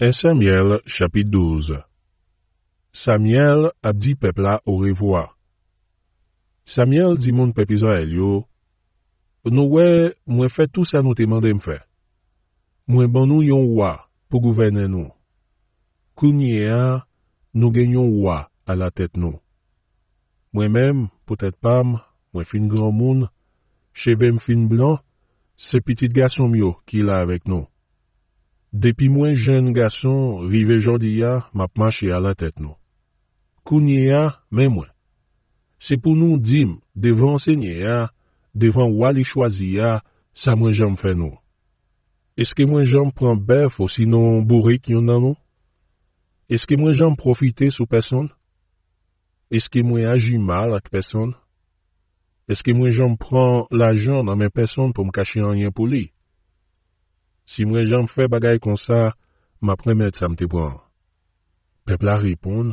S. Samuel chapit 12 Samuel ap di pepla orevoa. Samuel di moun pepi Zahel yo, Nou we mwen fe tous anote mandem fe. Mwen banou yon wwa pou gouvene nou. Kounye a, nou genyon wwa ala tet nou. Mwen mem, potec pam, mwen fin gran moun, chevem fin blan, se pitit gasom yo ki la avek nou. Depuis mon jeune garçon, rive Jodia, m'a marché à la tête nous. C'est pour nous dire, devant Seigneur, devant Wali choisir, ça moi j'aime faire nous. Est-ce que moi j'aime prendre bœuf ou sinon bourré qui en a nous? Est-ce que moi j'aime profiter sous personne? Est-ce que moi agis mal avec personne? Est-ce que moi j'aime prendre l'argent dans mes personnes pour me cacher en rien pour lui? Si mwen janm fwe bagay kon sa, ma premet sa mte bon. Pepla ripon,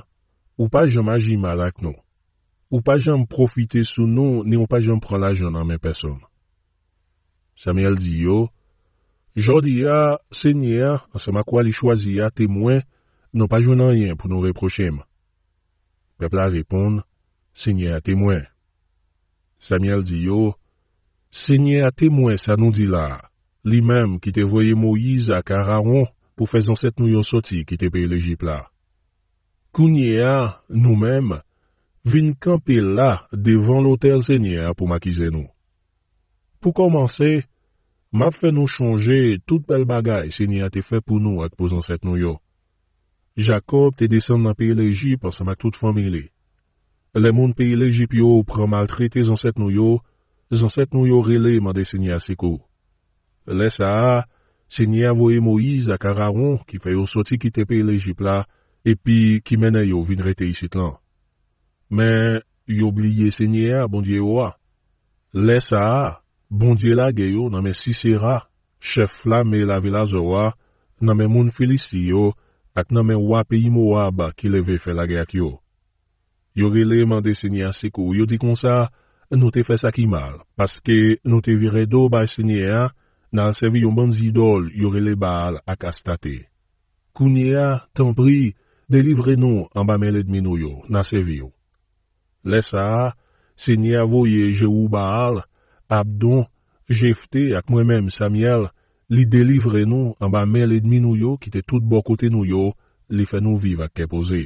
ou pa janm aji mal ak nou, ou pa janm profite sou nou, ni ou pa janm pran la jounan men peson. Samuel di yo, jodi ya, se nye a, an se ma kwa li chwazi a te mwen, non pa jounan yen pou nou reprochem. Pepla ripon, se nye a te mwen. Samuel di yo, se nye a te mwen sa nou di la, Li mem ki te voye Moïse a Kararon pou fè zanset nou yo soti ki te peye lejipla. Kounye a, nou mem, vin kampe la devan lotel senye a pou makize nou. Pou komanse, ma fè nou chonje tout pel bagay senye a te fè pou nou ak pou zanset nou yo. Jakob te desen nan peye leji pa sa ma tout famile. Le moun peye leji pyo pran maltrete zanset nou yo, zanset nou yo rele mande senye a se kou. Lè sa a, se nye avoye Moïse ak a raron ki fè yo soti ki tepe l'Egypt la, epi ki menè yo vin rete isit lan. Men, yo bliye se nye a bondye yo a. Lè sa a, bondye la ge yo nanmen Sisera, chef la me la vilazowa, nanmen moun felisi yo, ak nanmen wap e imo waba ki leve fè la ge ak yo. Yo vele mande se nye a sikou. Yo di kon sa, nou te fè sa ki mal, paske nou te vire do bay se nye a, nan sevi yon bon zidol yore le baal ak astate. Kounye a, tan pri, delivre nou an ba me ledmi nou yo, nan sevi yo. Le sa, se nye avoye je ou baal, ap don, je fte ak mwen menm Samiel, li delivre nou an ba me ledmi nou yo, ki te tout bokote nou yo, li fè nou viv ak kepoze.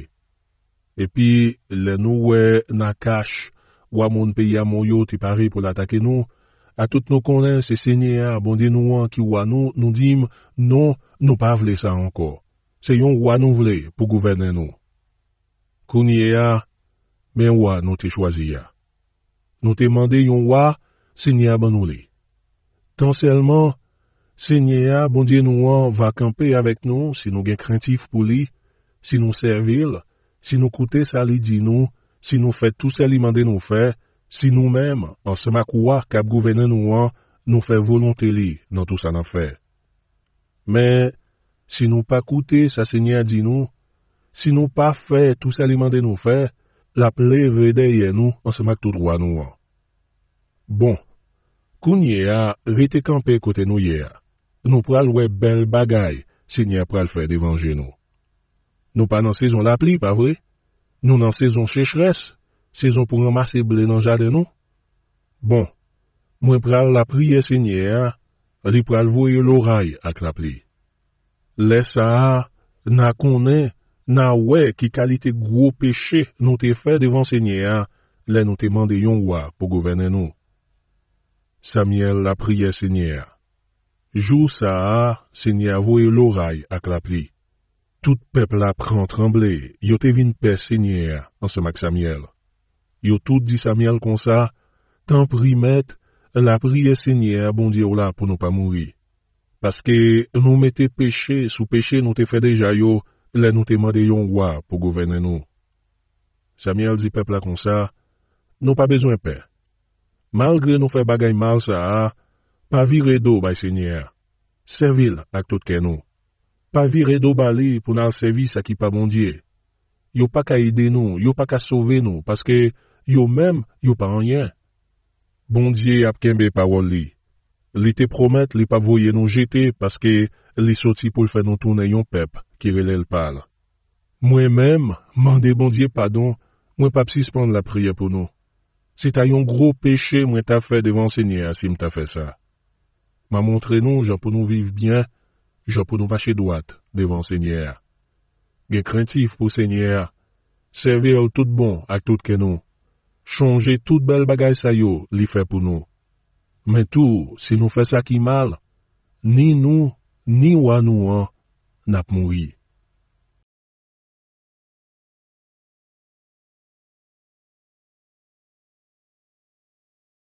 Epi, le nou we nakash, waman pe ya mou yo ti pare pou latake nou, A tout nou konen se se nye a bondye nou an ki wwa nou, nou dim, non, nou pa vle sa anko. Se yon wwa nou vle pou gouvene nou. Kounye a, men wwa nou te chwazi a. Nou te mande yon wwa, se nye a banou li. Tan selman, se nye a bondye nou an va kampe avèk nou, si nou gen krentif pou li, si nou servil, si nou koute sali di nou, si nou fè tout seli mande nou fè, Si nou mèm an sema kouar kap gouvene nou an, nou fè volonte li nan tout sa nan fè. Mè, si nou pa koute sa se nye a di nou, si nou pa fè tout sa li mande nou fè, la ple vedeye nou an sema koutro an nou an. Bon, kounye a vete kampe kote nou ye a, nou pral wè bel bagay se nye a pral fè devanje nou. Nou pa nan sezon la pli, pa vre? Nou nan sezon sechres? Se zon pou remase ble nan jade nou? Bon, mwen pral la priye se nye a, li pral vouye loray ak la pli. Le sa a, na konen, na we ki kalite gwo peche nou te fe devan se nye a, le nou te mande yon wapou govene nou. Samiel la priye se nye a. Jou sa a, se nye a vouye loray ak la pli. Tout pepl apren tremble, yo te vin pe se nye a, ansemak Samiel. Yo tout di Samyel kon sa, tan pri met, la priye senye a bondye ou la pou nou pa mouri. Paske nou mette peche sou peche nou te frede ja yo, le nou te mande yon gwa pou govene nou. Samyel di pepla kon sa, nou pa bezwen pe. Malgre nou fe bagay mal sa a, pa vir e do bay senye a. Sevil ak tout ken nou. Pa vir e do bali pou nan sevis a ki pa bondye e. yo pas qu'à aider nous, yo pas qu'à sauver nous, parce que yo même, yo pas rien. Bon Dieu a kembe parole li. Li te promet li pas voye nous jeter, parce que li sorti pour faire nous tourner yon peuple qui le parle. Moi-même, m'en bon Dieu pardon, moi pas suspendre la prière pour nous. C'est un gros péché moi t'a fait devant Seigneur si m't'a fait ça. M'a montré nous, je pour nous vivre bien, je pour nous marcher droite devant Seigneur. Gè krentif pou sènyè a. Sèvi ou tout bon ak tout kè nou. Chonje tout bel bagay sa yo li fè pou nou. Men tou, si nou fè sa ki mal, ni nou, ni wan nou an, nap mou yi.